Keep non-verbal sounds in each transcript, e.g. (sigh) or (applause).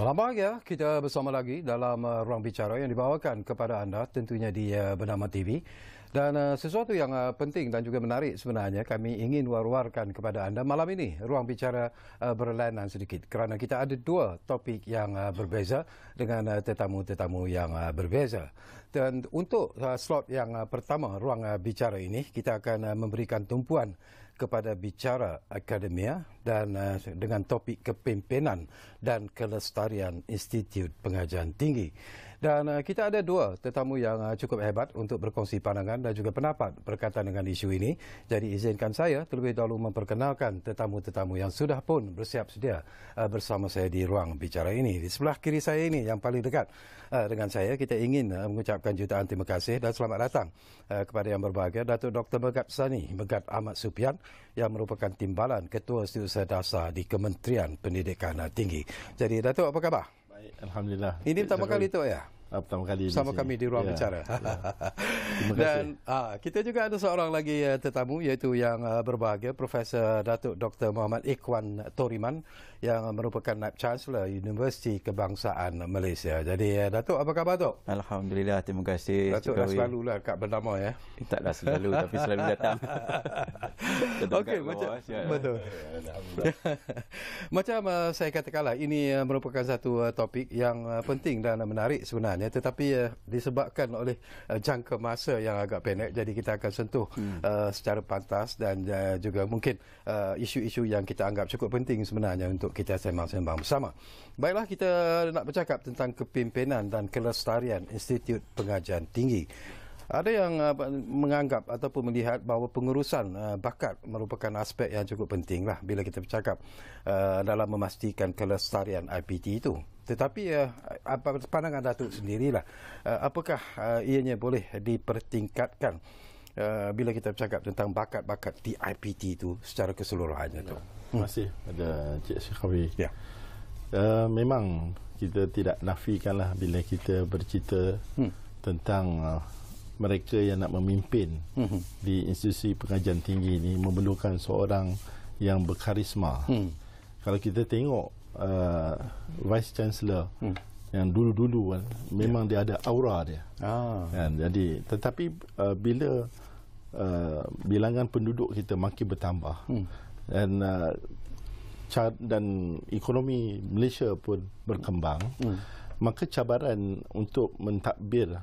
Selamat pagi. Ya. Kita bersama lagi dalam uh, ruang bicara yang dibawakan kepada anda tentunya di uh, Bernama TV. Dan uh, sesuatu yang uh, penting dan juga menarik sebenarnya kami ingin war-warkan kepada anda malam ini ruang bicara uh, berlainan sedikit kerana kita ada dua topik yang uh, berbeza dengan uh, tetamu-tetamu yang uh, berbeza. Dan untuk uh, slot yang uh, pertama ruang uh, bicara ini kita akan uh, memberikan tumpuan kepada bicara akademia dan eh, dengan topik kepimpinan dan kelestarian Institut Pengajian Tinggi. Dan uh, kita ada dua tetamu yang uh, cukup hebat untuk berkongsi pandangan dan juga pendapat berkaitan dengan isu ini. Jadi izinkan saya terlebih dahulu memperkenalkan tetamu-tetamu yang sudah pun bersiap sedia uh, bersama saya di ruang bicara ini. Di sebelah kiri saya ini yang paling dekat uh, dengan saya, kita ingin uh, mengucapkan jutaan terima kasih dan selamat datang uh, kepada yang berbahagia, Datuk Dr. Megat Sani, Megat Ahmad Supian yang merupakan timbalan Ketua Setiausaha Dasar di Kementerian Pendidikan Tinggi. Jadi Datuk apa khabar? Alhamdulillah. Ini pertama kali tu ya? uh, pertama kali bersama sini. kami di ruang ya. bicara. Ya. (laughs) Dan uh, kita juga ada seorang lagi uh, tetamu iaitu yang uh, berbahagia Profesor Datuk Dr Muhammad Ikwan Toriman yang merupakan Naib Chancellor Universiti Kebangsaan Malaysia. Jadi uh, Datuk apa khabar Datuk? Alhamdulillah terima kasih. Datuk dah selalu lah kat bernama ya. Tak dah selalu tapi selalu datang. (laughs) Okey macam betul. (laughs) macam uh, saya katakanlah ini uh, merupakan satu uh, topik yang uh, penting dan menarik sebenarnya kemenangannya tetapi uh, disebabkan oleh uh, jangka masa yang agak pendek jadi kita akan sentuh hmm. uh, secara pantas dan uh, juga mungkin isu-isu uh, yang kita anggap cukup penting sebenarnya untuk kita sembang-sembang bersama. Baiklah kita nak bercakap tentang kepimpinan dan kelestarian Institut Pengajian Tinggi. Ada yang menganggap ataupun melihat bahawa pengurusan bakat merupakan aspek yang cukup penting bila kita bercakap dalam memastikan kelestarian IPT itu tetapi uh, apa pandangan Datuk sendirilah uh, apakah uh, ianya boleh dipertingkatkan uh, bila kita bercakap tentang bakat-bakat TIPT itu secara keseluruhannya ya. tu. Terima kasih hmm. pada Cik Syekhawi. Ya. Uh, memang kita tidak nafikanlah bila kita bercerita hmm. tentang uh, mereka yang nak memimpin hmm. di institusi pengajian tinggi ini memerlukan seorang yang berkarisma. Hmm. Kalau kita tengok uh, vice chancellor hmm. yang dulu-dulu kan, memang yeah. dia ada aura dia ah. kan jadi tetapi uh, bila uh, bilangan penduduk kita makin bertambah hmm. dan uh, car- dan ekonomi Malaysia pun berkembang hmm. maka cabaran untuk mentadbir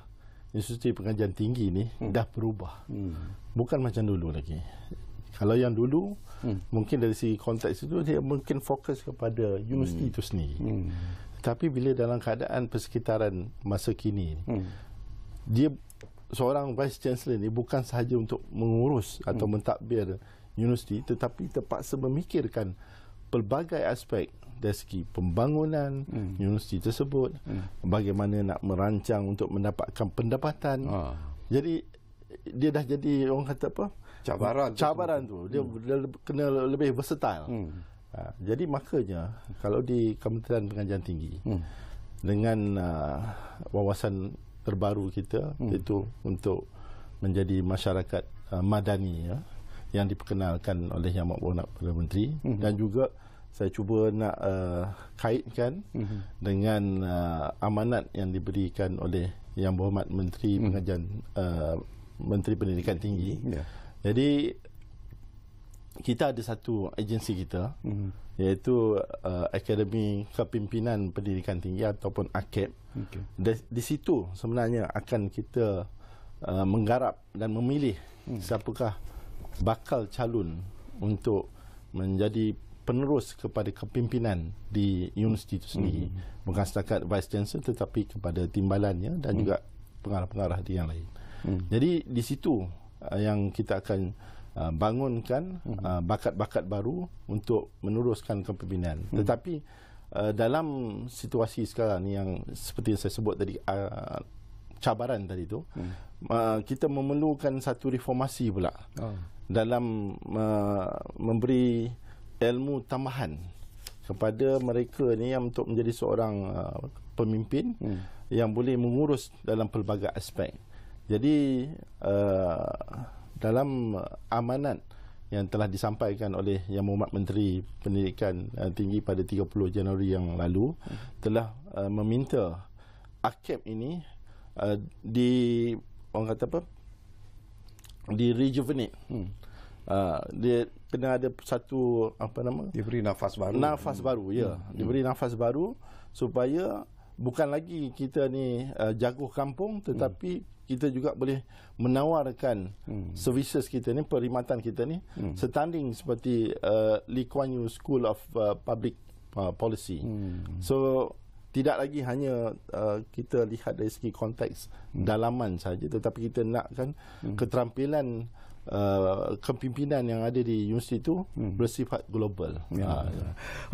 Institusi pengajian tinggi ni hmm. dah berubah. Hmm. Bukan macam dulu lagi. Kalau yang dulu hmm. mungkin dari segi konteks itu dia mungkin fokus kepada universiti hmm. itu sendiri. Hmm. Tapi bila dalam keadaan persekitaran masa kini hmm. dia seorang vice chancellor ni bukan sahaja untuk mengurus hmm. atau hmm. mentadbir universiti tetapi terpaksa memikirkan pelbagai aspek dari segi pembangunan hmm. universiti tersebut hmm. bagaimana nak merancang untuk mendapatkan pendapatan. Ah. Jadi dia dah jadi orang kata apa? cabaran cabaran tu, dia, hmm. dia kena lebih versatile hmm. ha, jadi makanya kalau di Kementerian Pengajian Tinggi hmm. dengan uh, wawasan terbaru kita hmm. itu untuk menjadi masyarakat uh, madani ya yang diperkenalkan oleh Yang Maha Perdana Menteri hmm. dan juga saya cuba nak uh, kaitkan hmm. dengan uh, amanat yang diberikan oleh Yang Berhormat Menteri hmm. Pengajian uh, Menteri Pendidikan Tinggi yeah. Jadi kita ada satu agensi kita mm-hmm. iaitu uh, Akademi Kepimpinan Pendidikan Tinggi ataupun AKEP. Okay. Di, di situ sebenarnya akan kita uh, menggarap dan memilih mm. siapakah bakal calon untuk menjadi penerus kepada kepimpinan di universiti itu sendiri hmm bukan setakat vice chancellor tetapi kepada timbalannya dan mm. juga pengarah-pengarah di yang lain. Mm. Jadi di situ Uh, yang kita akan uh, bangunkan mhm. uh, bakat-bakat baru untuk meneruskan kepimpinan. Hmm. Tetapi uh, dalam situasi sekarang ni yang seperti yang saya sebut tadi uh, cabaran tadi tu hmm. uh, kita memerlukan satu reformasi pula. Oh. Dalam uh, memberi ilmu tambahan kepada mereka ni yang untuk menjadi seorang uh, pemimpin hmm. yang boleh mengurus dalam pelbagai aspek. Jadi uh, dalam amanat yang telah disampaikan oleh Yang Muhammad Menteri Pendidikan uh, Tinggi pada 30 Januari yang lalu telah uh, meminta AKEP ini uh, di orang kata apa di rejuvenate hmm. uh, dia kena ada satu apa nama diberi nafas baru nafas hmm. baru ya hmm. diberi nafas baru supaya bukan lagi kita ni uh, jaguh kampung hmm. tetapi hmm. kita juga boleh menawarkan hmm. services kita ni perkhidmatan kita ni hmm. setanding seperti uh, Lee Kuan Yew School of uh, Public uh, Policy. Hmm. So tidak lagi hanya uh, kita lihat dari segi konteks hmm. dalaman saja tetapi kita nakkan hmm. keterampilan uh, kepimpinan yang ada di universiti itu hmm. bersifat global. Ya. Uh,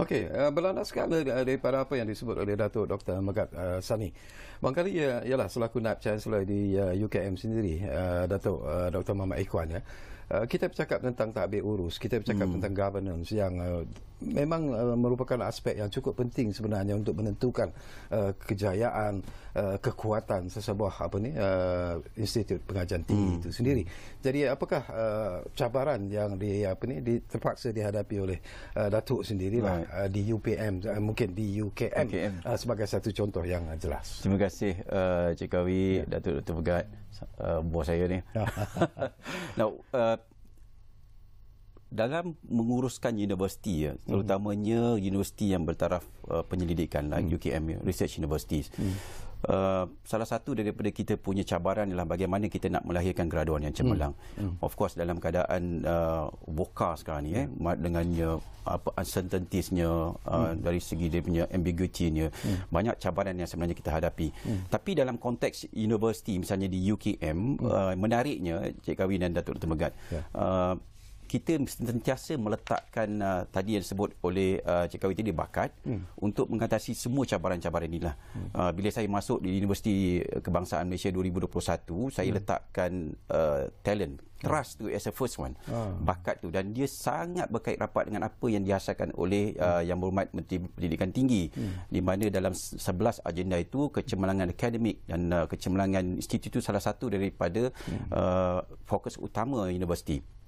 Okey, uh, berlandaskan daripada apa yang disebut oleh Datuk Dr. Megat uh, Sani. Bang ya, uh, ialah selaku naib chancellor di uh, UKM sendiri, uh, Datuk uh, Dr. Muhammad Ikhwan ya. Uh, kita bercakap tentang takbir urus, kita bercakap hmm. tentang governance yang uh, memang uh, merupakan aspek yang cukup penting sebenarnya untuk menentukan uh, kejayaan uh, kekuatan sesebuah apa ni uh, institut pengajian tinggi hmm. itu sendiri. Jadi apakah uh, cabaran yang di apa ni di, terpaksa dihadapi oleh uh, Datuk sendirilah right. uh, di UPM uh, mungkin di UKM okay. uh, sebagai satu contoh yang jelas. Terima kasih uh, Cikawi yeah. Datuk Dr. Begat uh, buah saya ni. Ya. (laughs) Now uh, dalam menguruskan universiti ya hmm. terutamanya mm-hmm. universiti yang bertaraf uh, penyelidikan lah mm-hmm. UKM ya, research universities mm-hmm. uh, salah satu daripada kita punya cabaran ialah bagaimana kita nak melahirkan graduan yang cemerlang mm-hmm. of course dalam keadaan uh, VUCA sekarang ni eh mm dengan apa uncertainty-nya uh, mm dari segi dia punya ambiguity-nya mm banyak cabaran yang sebenarnya kita hadapi mm tapi dalam konteks universiti misalnya di UKM mm uh, menariknya Cik Kawin dan Datuk Dr Megat yeah. uh, kita sentiasa meletakkan uh, tadi yang disebut oleh uh, Cik Kawi tadi bakat hmm. untuk mengatasi semua cabaran-cabaran inilah. Hmm. Uh, bila saya masuk di Universiti Kebangsaan Malaysia 2021, saya hmm. letakkan uh, talent trust tu as a first one. Hmm. Bakat tu dan dia sangat berkait rapat dengan apa yang dihasilkan oleh uh, hmm. yang berhormat Menteri Pendidikan Tinggi hmm. di mana dalam 11 agenda itu kecemerlangan akademik dan uh, kecemerlangan institut itu salah satu daripada hmm. uh, fokus utama universiti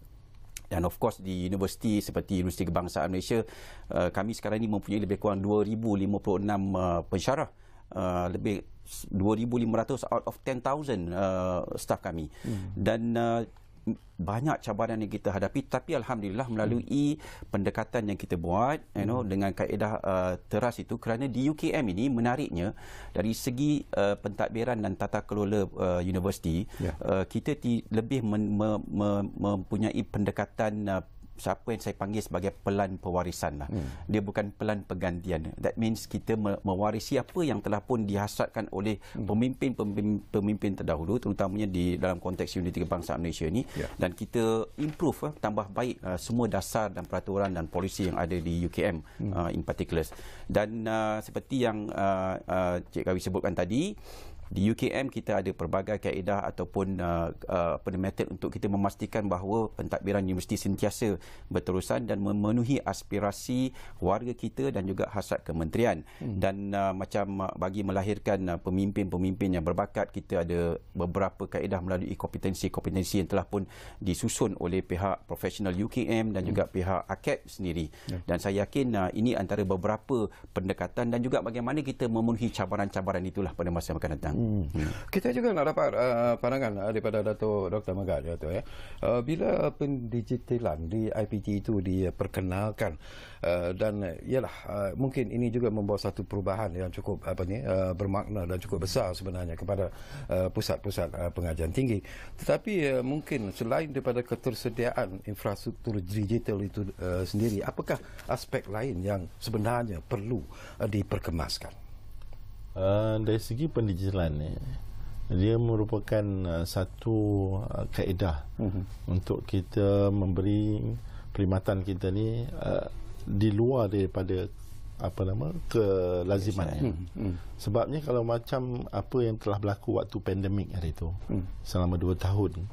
dan of course di universiti seperti Universiti Kebangsaan Malaysia uh, kami sekarang ini mempunyai lebih kurang 2056 uh, pensyarah uh, lebih 2500 out of 10000 uh, staff kami hmm. dan banyak cabaran yang kita hadapi tapi alhamdulillah melalui hmm. pendekatan yang kita buat you know hmm. dengan kaedah uh, teras itu kerana di UKM ini menariknya dari segi uh, pentadbiran dan tata kelola uh, universiti yeah. uh, kita ti- lebih mem- mem- mempunyai pendekatan uh, siapa yang saya panggil sebagai pelan pewarisan lah. Hmm. Dia bukan pelan pergantian. That means kita me- mewarisi apa yang telah pun dihasratkan oleh hmm. pemimpin-pemimpin terdahulu terutamanya di dalam konteks Unity bangsa Malaysia ini. yeah. dan kita improve lah, tambah baik uh, semua dasar dan peraturan dan polisi yang ada di UKM hmm. uh, in particular. Dan uh, seperti yang uh, uh, Cik Kawi sebutkan tadi, di UKM kita ada pelbagai kaedah ataupun uh, uh, method untuk kita memastikan bahawa pentadbiran universiti sentiasa berterusan dan memenuhi aspirasi warga kita dan juga hasrat kementerian hmm. dan uh, macam uh, bagi melahirkan uh, pemimpin-pemimpin yang berbakat kita ada beberapa kaedah melalui kompetensi-kompetensi yang telah pun disusun oleh pihak profesional UKM dan hmm. juga pihak AKAD sendiri hmm. dan saya yakin uh, ini antara beberapa pendekatan dan juga bagaimana kita memenuhi cabaran-cabaran itulah pada masa yang akan datang Hmm, -hmm. Kita juga nak dapat uh, pandangan uh, daripada Datuk Dr. Megat ya, ya. Eh, uh, bila pendigitalan di IPT itu diperkenalkan uh, dan ialah uh, uh, mungkin ini juga membawa satu perubahan yang cukup apa ni uh, bermakna dan cukup besar sebenarnya kepada uh, pusat-pusat uh, uh, pengajian tinggi tetapi uh, mungkin selain daripada ketersediaan infrastruktur digital itu uh, sendiri apakah aspek lain yang sebenarnya perlu uh, diperkemaskan uh, dari segi pendigitalan ni dia merupakan uh, satu uh, kaedah mm-hmm. untuk kita memberi perkhidmatan kita ni uh, di luar daripada apa nama kelaziman hmm, hmm, sebabnya kalau macam apa yang telah berlaku waktu pandemik hari itu hmm. selama dua tahun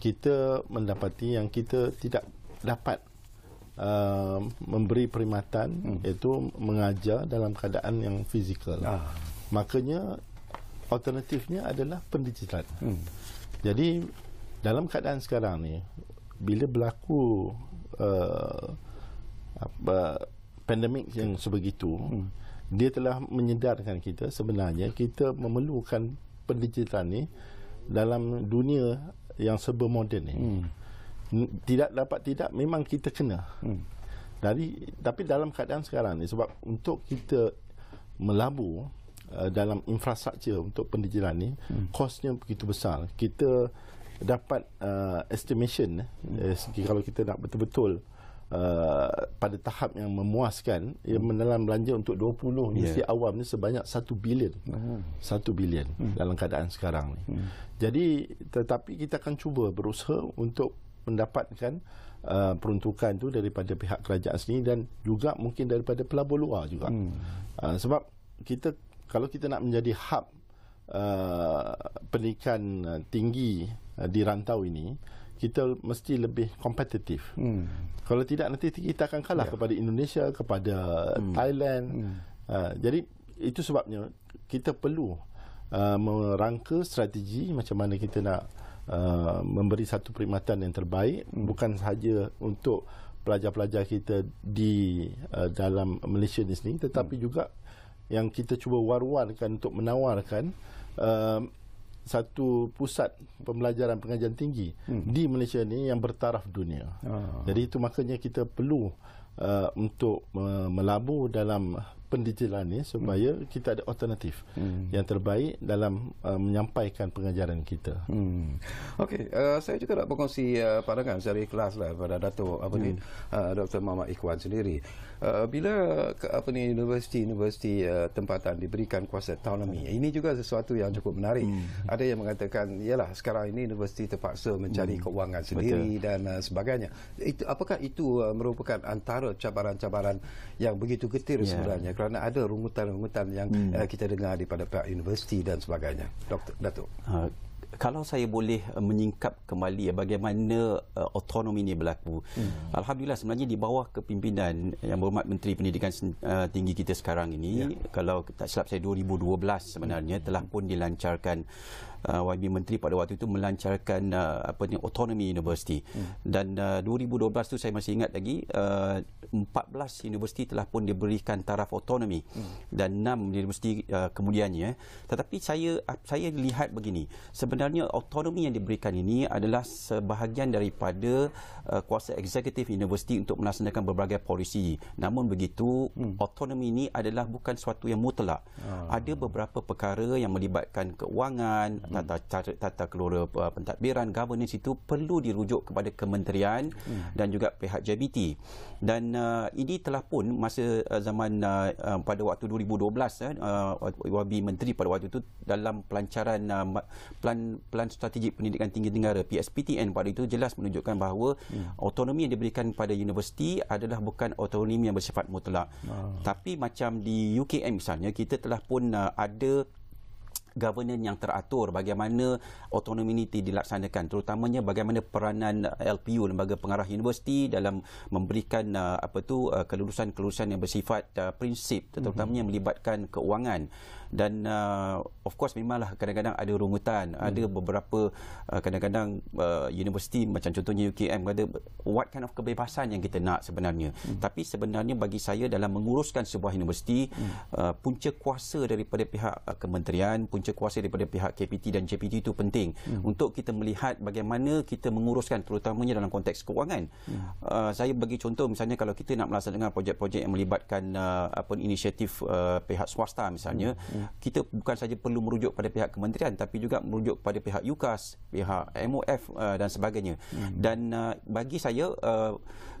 kita mendapati yang kita tidak dapat uh, memberi perkhidmatan hmm. iaitu mengajar dalam keadaan yang fizikal ah makanya alternatifnya adalah pendigitalan. Hmm. Jadi dalam keadaan sekarang ni bila berlaku uh, apa pandemik yang sebegitu hmm. dia telah menyedarkan kita sebenarnya kita memerlukan pendigitalan ni dalam dunia yang serba moden ni. Hmm. Tidak dapat tidak memang kita kena. Hmm. Dari tapi dalam keadaan sekarang ni sebab untuk kita melabur Uh, dalam infrastruktur untuk pendigitalan ni hmm. kosnya begitu besar kita dapat uh, estimation eh, hmm. eh, kalau kita nak betul-betul Uh, pada tahap yang memuaskan ia hmm. menelan belanja untuk 20 yeah. industri awam ni sebanyak 1 bilion hmm. uh-huh. 1 bilion hmm. dalam keadaan sekarang ni. Hmm. Jadi tetapi kita akan cuba berusaha untuk mendapatkan uh, peruntukan tu daripada pihak kerajaan sendiri dan juga mungkin daripada pelabur luar juga. Hmm. Uh, sebab kita kalau kita nak menjadi hub uh, pendidikan uh, tinggi uh, di rantau ini kita mesti lebih kompetitif. Hmm. Kalau tidak nanti kita akan kalah ya. kepada Indonesia, kepada hmm. Thailand. Hmm. Uh, jadi itu sebabnya kita perlu uh, merangka strategi macam mana kita nak uh, memberi satu perkhidmatan yang terbaik hmm. bukan sahaja untuk pelajar-pelajar kita di uh, dalam Malaysia ini, sendiri tetapi hmm. juga yang kita cuba war-warkan untuk menawarkan uh, satu pusat pembelajaran pengajian tinggi hmm. di Malaysia ni yang bertaraf dunia. Ah. Jadi itu makanya kita perlu uh, untuk uh, melabur dalam pendidikan ini supaya hmm. kita ada alternatif hmm. yang terbaik dalam uh, menyampaikan pengajaran kita. Hmm. Okey, uh, saya juga nak berkongsi uh, pandangan secara ikhlas lah pada Dato' apa hmm. ni, uh, Dr. Muhammad Ikhwan sendiri uh, bila apa ni universiti-universiti uh, tempatan diberikan kuasa autonomy hmm. ini juga sesuatu yang cukup menarik hmm. ada yang mengatakan ialah sekarang ini universiti terpaksa mencari hmm. kewangan sendiri Betul. dan uh, sebagainya itu apakah itu uh, merupakan antara cabaran-cabaran yang begitu getir yeah. sebenarnya kerana ada rungutan-rungutan yang hmm. uh, kita dengar daripada pihak universiti dan sebagainya doktor datuk uh, kalau saya boleh eh, menyingkap kembali eh, bagaimana uh, autonomi ini berlaku hmm. Alhamdulillah sebenarnya di bawah kepimpinan yang berhormat Menteri Pendidikan uh, Tinggi kita sekarang ini ya. kalau tak silap saya 2012 sebenarnya hmm. telah pun dilancarkan uh, YB Menteri pada waktu itu melancarkan uh, apa ni autonomy university hmm. dan uh, 2012 tu saya masih ingat lagi uh, 14 universiti telah pun diberikan taraf autonomy hmm. dan 6 universiti uh, kemudiannya tetapi saya saya lihat begini sebenarnya autonomy yang diberikan ini adalah sebahagian daripada uh, kuasa eksekutif universiti untuk melaksanakan berbagai polisi namun begitu hmm. autonomy ini adalah bukan suatu yang mutlak hmm. ada beberapa perkara yang melibatkan keuangan Hmm. tata cara tata kelola uh, pentadbiran governance itu perlu dirujuk kepada kementerian hmm. dan juga pihak JBT dan uh, ini telah pun masa uh, zaman uh, uh, pada waktu 2012 eh, uh, Wabi Menteri pada waktu itu dalam pelancaran uh, plan plan strategik pendidikan tinggi negara PSPTN pada itu jelas menunjukkan bahawa hmm. autonomi yang diberikan pada universiti adalah bukan autonomi yang bersifat mutlak oh. tapi macam di UKM misalnya kita telah pun uh, ada governance yang teratur bagaimana autonomy ini dilaksanakan terutamanya bagaimana peranan LPU lembaga pengarah universiti dalam memberikan uh, apa tu uh, kelulusan-kelulusan yang bersifat uh, prinsip terutamanya mhm. melibatkan keuangan dan uh, of course memanglah kadang-kadang ada rungutan hmm. ada beberapa uh, kadang-kadang uh, universiti macam contohnya UKM ada what kind of kebebasan yang kita nak sebenarnya hmm. tapi sebenarnya bagi saya dalam menguruskan sebuah universiti hmm. uh, punca kuasa daripada pihak uh, kementerian punca kuasa daripada pihak KPT dan JPT itu penting hmm. untuk kita melihat bagaimana kita menguruskan terutamanya dalam konteks kewangan hmm. uh, saya bagi contoh misalnya kalau kita nak melaksanakan projek-projek yang melibatkan uh, apa inisiatif uh, pihak swasta misalnya hmm kita bukan saja perlu merujuk pada pihak kementerian tapi juga merujuk pada pihak UKAS, pihak MOF uh, dan sebagainya. Hmm. Dan uh, bagi saya uh,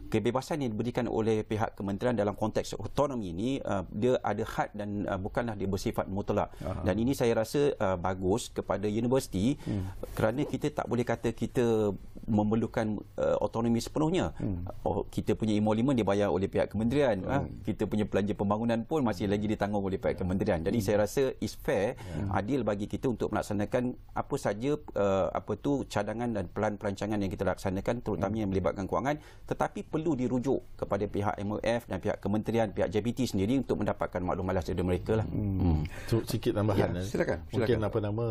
kebebasan yang diberikan oleh pihak kementerian dalam konteks otonomi ini uh, dia ada had dan uh, bukanlah dia bersifat mutlak. Aha. Dan ini saya rasa uh, bagus kepada universiti hmm. kerana kita tak boleh kata kita memerlukan uh, autonomi sepenuhnya. Hmm. Oh, kita punya emolumen dibayar oleh pihak kementerian. Ha? Hmm. Ha? Kita punya belanja pembangunan pun masih lagi ditanggung oleh pihak kementerian. Jadi hmm. saya rasa is fair, hmm. adil bagi kita untuk melaksanakan apa saja uh, apa tu cadangan dan pelan perancangan yang kita laksanakan terutamanya hmm. yang melibatkan kewangan tetapi perlu dirujuk kepada pihak MOF dan pihak kementerian, pihak JPT sendiri untuk mendapatkan maklumat daripada mereka. Lah. Hmm. Hmm. So, sikit tambahan. Ya, eh. silakan, silakan. Mungkin silakan. apa nama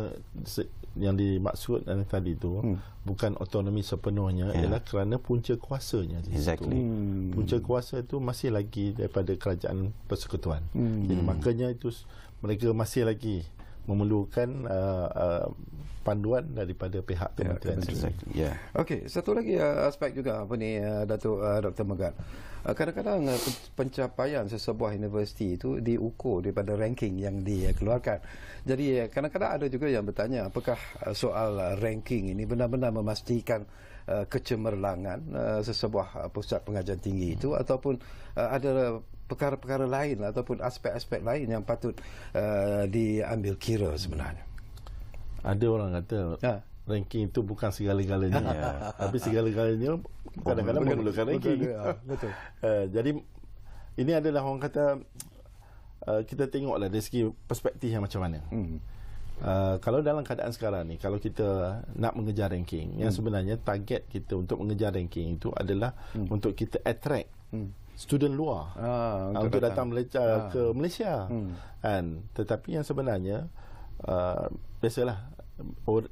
yang dimaksud eh, tadi itu hmm. bukan autonomi sepenuhnya yeah. ialah kerana punca kuasanya di exactly. Hmm. Punca kuasa itu masih lagi daripada kerajaan persekutuan. Hmm. Jadi makanya itu mereka masih lagi memerlukan uh, uh, panduan daripada pihak ya, kementerian yeah, sendiri. Yeah. Okey, satu lagi uh, aspek juga apa ni uh, Datuk uh, Dr. Megat. Uh, kadang-kadang uh, pencapaian sesebuah universiti itu diukur daripada ranking yang dia keluarkan. Jadi uh, kadang-kadang ada juga yang bertanya apakah uh, soal uh, ranking ini benar-benar memastikan kecemerlangan uh, sesebuah pusat pengajian tinggi itu ataupun ada perkara-perkara lain ataupun aspek-aspek lain yang patut diambil kira sebenarnya ada orang kata ha. ranking itu bukan segala-galanya (laughs) tapi segala-galanya kadang-kadang oh, memerlukan ranking ah, betul, betul. (laughs) uh, jadi ini adalah orang kata uh, kita tengoklah dari segi perspektif yang macam mana hmm. Uh, kalau dalam keadaan sekarang ni kalau kita nak mengejar ranking hmm. yang sebenarnya target kita untuk mengejar ranking itu adalah hmm. untuk kita attract hmm. student luar ah, untuk, ah, untuk datang, datang ah. ke Malaysia hmm. And, tetapi yang sebenarnya uh, biasalah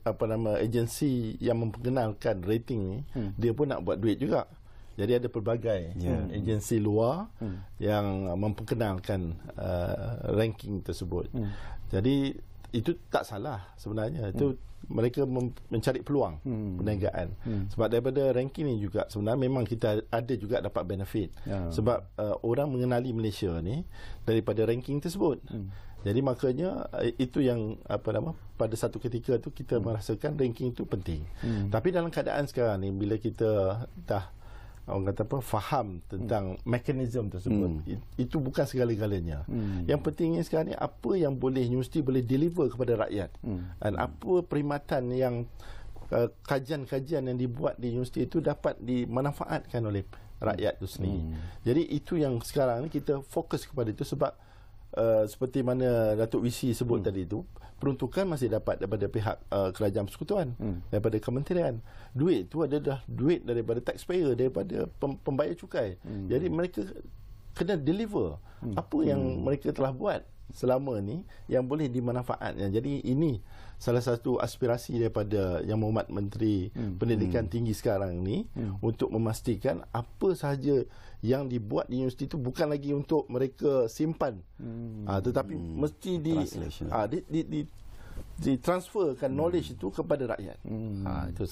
apa nama agensi yang memperkenalkan rating ni hmm. dia pun nak buat duit juga jadi ada pelbagai yeah. agensi luar hmm. yang memperkenalkan uh, ranking tersebut. Hmm. Jadi itu tak salah sebenarnya. Itu hmm. mereka mencari peluang hmm. perniagaan. Hmm. Sebab daripada ranking ni juga sebenarnya memang kita ada juga dapat benefit. Yeah. Sebab uh, orang mengenali Malaysia ni daripada ranking tersebut. Hmm. Jadi makanya eh, itu yang apa nama pada satu ketika itu kita hmm. merasakan ranking itu penting. Hmm. Tapi dalam keadaan sekarang ni bila kita dah orang kata apa faham tentang hmm. mekanisme tersebut hmm. itu bukan segala-galanya. Hmm. Yang pentingnya sekarang ni apa yang boleh universiti boleh deliver kepada rakyat. Hmm. Dan apa perkhidmatan yang uh, kajian-kajian yang dibuat di universiti itu dapat dimanfaatkan oleh rakyat itu sendiri. Hmm. Jadi itu yang sekarang ni kita fokus kepada itu sebab Uh, seperti mana Datuk VC sebut hmm. tadi itu peruntukan masih dapat daripada pihak uh, kerajaan persekutuan hmm. daripada kementerian duit itu ada dah duit daripada taxpayer daripada pem- pembayar cukai hmm. jadi mereka kena deliver hmm. apa yang hmm. mereka telah buat selama ni yang boleh dimanfaatkan. Jadi ini salah satu aspirasi daripada Yang Muhammad Menteri hmm. Pendidikan hmm. Tinggi sekarang ni hmm. untuk memastikan apa sahaja yang dibuat di universiti itu bukan lagi untuk mereka simpan hmm. aa, ah, tetapi hmm. mesti di, aa, ah, di, di, di ditransferkan knowledge itu kepada rakyat. Hmm. Ha itu.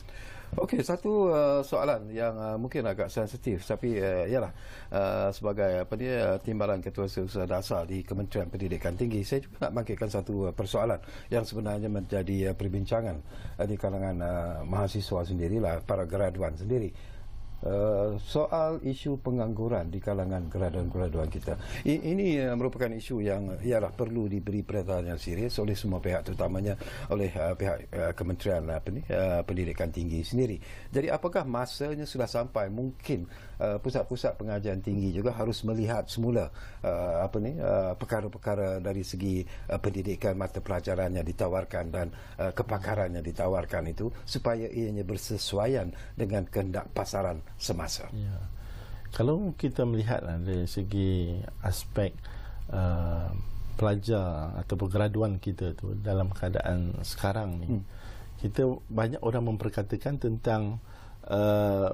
Okey, satu uh, soalan yang uh, mungkin agak sensitif tapi uh, yalah uh, sebagai apa dia uh, timbalan ketua usaha dasar di Kementerian Pendidikan Tinggi, saya juga nak bangkitkan satu uh, persoalan yang sebenarnya menjadi uh, perbincangan uh, di kalangan uh, mahasiswa sendirilah, para graduan sendiri. Eh, soal isu pengangguran di kalangan graduan-graduan kita. I, ini uh, merupakan isu yang ialah perlu diberi perhatian yang serius oleh semua pihak terutamanya oleh uh, pihak uh, Kementerian apa ni, uh, Pendidikan Tinggi sendiri. Jadi apakah masanya sudah sampai mungkin uh, pusat-pusat pengajian tinggi juga harus melihat semula uh, apa ni uh, perkara-perkara dari segi uh, pendidikan mata pelajaran yang ditawarkan dan uh, kepakaran yang ditawarkan itu supaya ianya bersesuaian dengan kehendak pasaran semasa. Ya. Kalau kita melihat lah dari segi aspek uh, pelajar atau graduan kita tu dalam keadaan sekarang ni hmm. kita banyak orang memperkatakan tentang uh,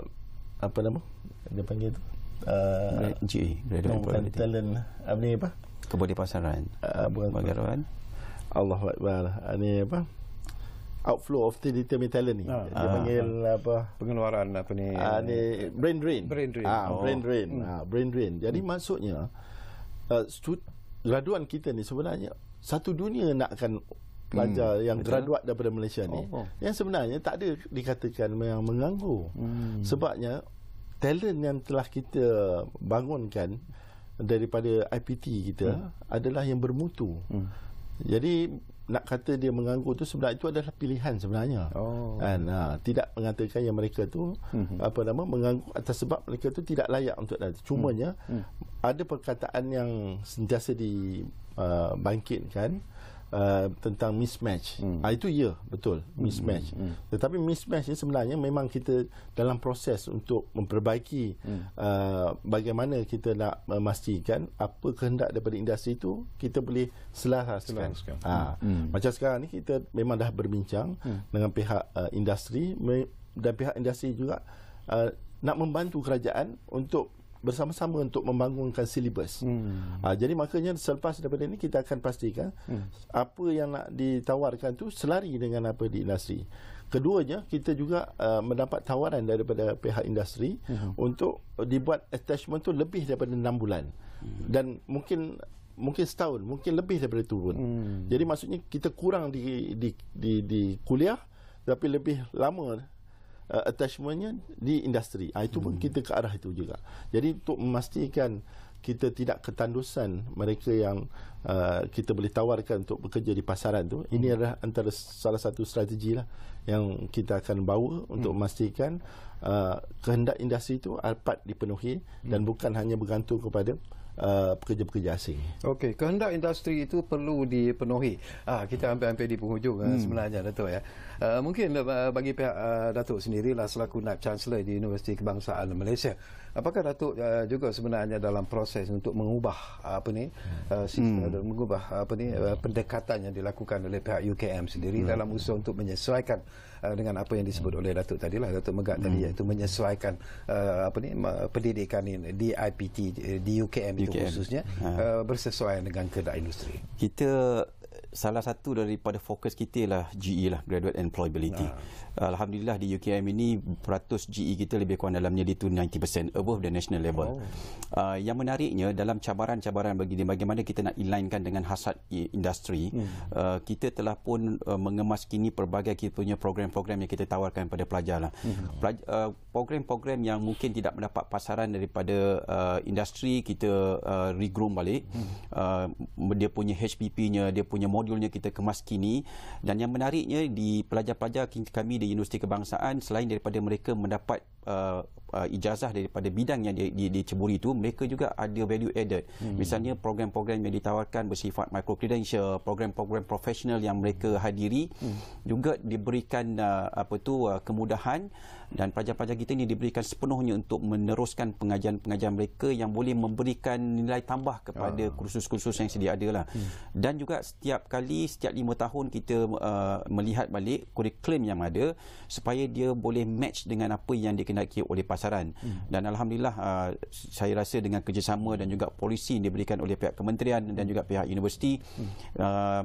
apa nama dia panggil tu uh, GA no, talent lah. apa ni apa kebudi pasaran uh, ah, bukan Allah Akbar ini lah. ah, apa outflow of digital talent ni uh, dia uh, panggil apa pengeluaran apa ni uh, ni brain drain brain drain ah, oh. brain drain hmm. ah, brain drain jadi hmm. maksudnya uh, stu- kita ni sebenarnya satu dunia nakkan pelajar hmm. yang graduat daripada Malaysia ni oh. yang sebenarnya tak ada dikatakan yang mengganggu hmm. sebabnya talent yang telah kita bangunkan daripada IPT kita hmm. adalah yang bermutu hmm. jadi nak kata dia mengganggu tu sebenarnya itu adalah pilihan sebenarnya oh. And, ha, tidak mengatakan yang mereka tu hmm. apa nama mengganggu atas sebab mereka tu tidak layak untuk itu hmm. cumanya hmm. Hmm. ada perkataan yang sentiasa dibangkitkan uh, uh, tentang mismatch. Hmm. Uh, itu ya, betul, mismatch. Hmm. Hmm. hmm. Tetapi mismatch ini sebenarnya memang kita dalam proses untuk memperbaiki hmm. uh, bagaimana kita nak memastikan apa kehendak daripada industri itu kita boleh selaraskan. selaraskan. Ha. Hmm. Macam sekarang ni kita memang dah berbincang hmm. dengan pihak uh, industri dan pihak industri juga uh, nak membantu kerajaan untuk bersama-sama untuk membangunkan silibus. Hmm. Ha, jadi makanya selepas daripada ini kita akan pastikan hmm. apa yang nak ditawarkan tu selari dengan apa di industri. Keduanya kita juga uh, mendapat tawaran daripada pihak industri hmm. untuk dibuat attachment tu lebih daripada 6 bulan. Hmm. Dan mungkin mungkin setahun, mungkin lebih daripada itu pun. Hmm. Jadi maksudnya kita kurang di di di, di kuliah tapi lebih lama uh, attachmentnya di industri. Ha, itu pun hmm. kita ke arah itu juga. Jadi untuk memastikan kita tidak ketandusan mereka yang uh, kita boleh tawarkan untuk bekerja di pasaran tu ini hmm. adalah antara salah satu strategi lah yang kita akan bawa untuk hmm. memastikan uh, kehendak industri itu dapat dipenuhi hmm. dan bukan hanya bergantung kepada Uh, pekerja-pekerja uh, asing. Okey, kehendak industri itu perlu dipenuhi. Ah, kita hmm. hampir-hampir di penghujung ah, hmm. sebenarnya Datuk ya. Uh, mungkin uh, bagi pihak uh, Datuk sendirilah selaku Naib Chancellor di Universiti Kebangsaan Malaysia. Apakah Datuk uh, juga sebenarnya dalam proses untuk mengubah uh, apa ni uh, sistem hmm. hmm. mengubah apa ni uh, pendekatan yang dilakukan oleh pihak UKM sendiri hmm. dalam usaha untuk menyesuaikan dengan apa yang disebut oleh Datuk tadi lah. Datuk Megat hmm. tadi iaitu menyesuaikan uh, apa ni pendidikan ini di IPT di UKM UK. itu khususnya ha. uh, bersesuaian dengan kedai industri. Kita salah satu daripada fokus kita lah GE lah graduate employability ha. alhamdulillah di UKM ini peratus GE kita lebih kurang dalamnya di 90% above the national level oh. uh, yang menariknya dalam cabaran-cabaran begini bagaimana kita nak inlinekan dengan hasrat industri hmm. uh, kita telah pun uh, mengemas kini pelbagai kita punya program-program yang kita tawarkan kepada pelajar lah hmm. uh, program-program yang mungkin tidak mendapat pasaran daripada uh, industri kita uh, regroom balik hmm. uh, dia punya HPP-nya dia punya punya modulnya kita kemas kini dan yang menariknya di pelajar-pelajar kami di Universiti Kebangsaan selain daripada mereka mendapat uh, uh, ijazah daripada bidang yang dia, dia, dia itu, mereka juga ada value added. Hmm. Misalnya program-program yang ditawarkan bersifat micro credential, program-program profesional yang mereka hadiri hmm. juga diberikan uh, apa tu uh, kemudahan dan pelajar-pelajar kita ini diberikan sepenuhnya untuk meneruskan pengajian-pengajian mereka yang boleh memberikan nilai tambah kepada ah. kursus-kursus yang sedia ada lah. Hmm. Dan juga setiap kali setiap lima tahun kita uh, melihat balik kurikulum yang ada supaya dia boleh match dengan apa yang dikenal dikenaiki oleh pasaran hmm. dan Alhamdulillah uh, saya rasa dengan kerjasama dan juga polisi yang diberikan oleh pihak kementerian dan juga pihak universiti hmm. uh,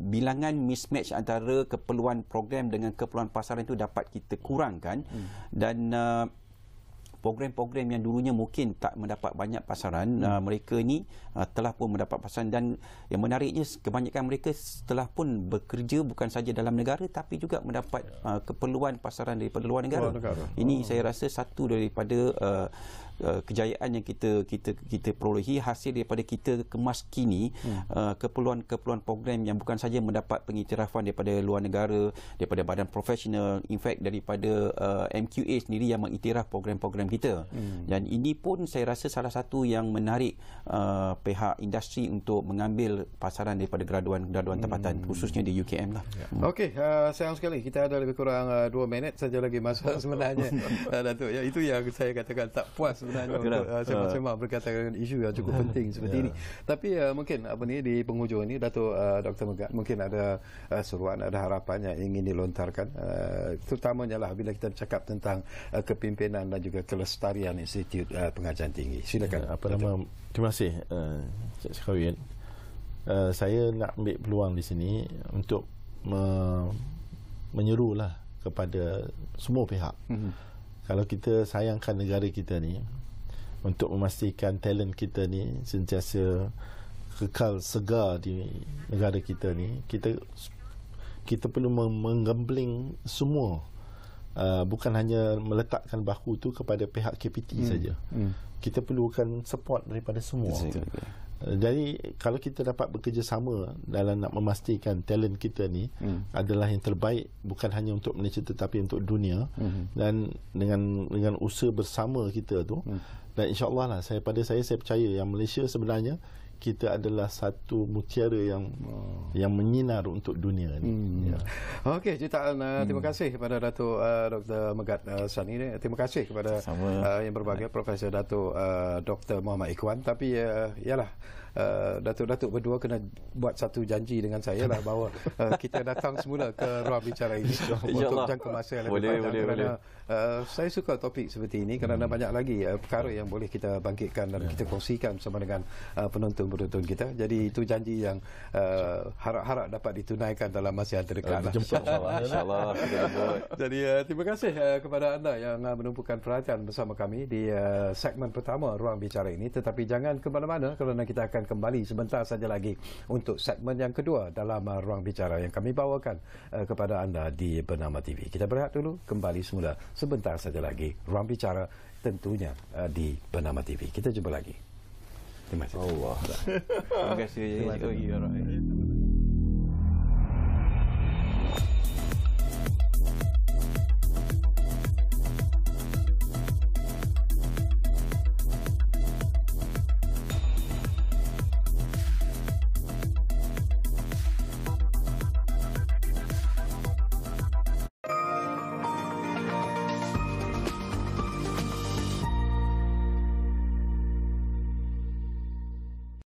bilangan mismatch antara keperluan program dengan keperluan pasaran itu dapat kita kurangkan hmm. dan uh program-program yang dulunya mungkin tak mendapat banyak pasaran hmm. uh, mereka ni uh, telah pun mendapat pasaran dan yang menariknya kebanyakan mereka telah pun bekerja bukan saja dalam negara tapi juga mendapat ya. uh, keperluan pasaran daripada luar negara, luar negara. ini oh. saya rasa satu daripada uh, Uh, kejayaan yang kita kita kita perolehi hasil daripada kita kemas kini keperluan-keperluan hmm. uh, program yang bukan saja mendapat pengiktirafan daripada luar negara daripada badan profesional in fact daripada uh, MQA sendiri yang mengiktiraf program-program kita hmm. dan ini pun saya rasa salah satu yang menarik uh, pihak industri untuk mengambil pasaran daripada graduan-graduan tempatan hmm. khususnya di UKM lah. Yeah. Hmm. Okey, uh, sayang sekali kita ada lebih kurang 2 uh, minit saja lagi masa (laughs) sebenarnya. (laughs) Uh, Datuk ya itu yang saya katakan tak puas sebenarnya untuk lah. uh, sembang-sembang ha. berkaitan isu yang cukup ha. penting seperti yeah. ini. Tapi uh, mungkin apa ni di penghujung ini Dato uh, Dr Megat mungkin ada uh, seruan ada harapan yang ingin dilontarkan uh, terutamanya lah bila kita bercakap tentang uh, kepimpinan dan juga kelestarian institut uh, pengajian tinggi. Silakan. Yeah, apa Dato. nama? Terima kasih uh, Cik Sekawin. Uh, saya nak ambil peluang di sini untuk me- menyerulah kepada semua pihak. Mm-hmm kalau kita sayangkan negara kita ni untuk memastikan talent kita ni sentiasa kekal segar di negara kita ni kita kita perlu menggembling semua Uh, bukan hanya meletakkan bahu tu kepada pihak KPT hmm. saja. Hmm. Kita perlukan support daripada semua. Eh, jadi kalau kita dapat bekerjasama dalam nak memastikan talent kita ni hmm. adalah yang terbaik bukan hanya untuk Malaysia tetapi untuk dunia hmm. dan dengan dengan usaha bersama kita tu hmm. dan insyaallah lah saya pada saya saya percaya yang Malaysia sebenarnya kita adalah satu mutiara yang oh. yang menyinar untuk dunia ni. Hmm. Ya. Okey, cerita uh, terima hmm. kasih kepada datuk uh, Dr. Megat uh, Sani. Terima kasih kepada uh, yang berbagai Profesor datuk uh, Dr. Muhammad Ikwan tapi uh, yalah uh, Eh, datuk-datuk berdua kena buat satu janji dengan saya lah bahawa uh, kita datang semula ke ruang bicara ini untuk jangka masa yang lebih panjang boleh, kerana boleh. Uh, saya suka topik seperti ini kerana hmm. banyak lagi uh, perkara yang boleh kita bangkitkan dan yeah. kita kongsikan bersama dengan penonton-penonton kita jadi itu janji yang harap-harap uh, dapat ditunaikan dalam masa yang terdekat uh, lah. insyaAllah jadi uh, terima kasih uh, kepada anda yang uh, menumpukan perhatian bersama kami di uh, segmen pertama ruang bicara ini tetapi jangan ke mana-mana kerana kita akan akan kembali sebentar saja lagi untuk segmen yang kedua dalam uh, ruang bicara yang kami bawakan uh, kepada anda di Bernama TV. Kita berehat dulu, kembali semula sebentar saja lagi ruang bicara tentunya uh, di Bernama TV. Kita jumpa lagi. Terima kasih. Allah. Terima kasih. Terima kasih. Terima oh, kasih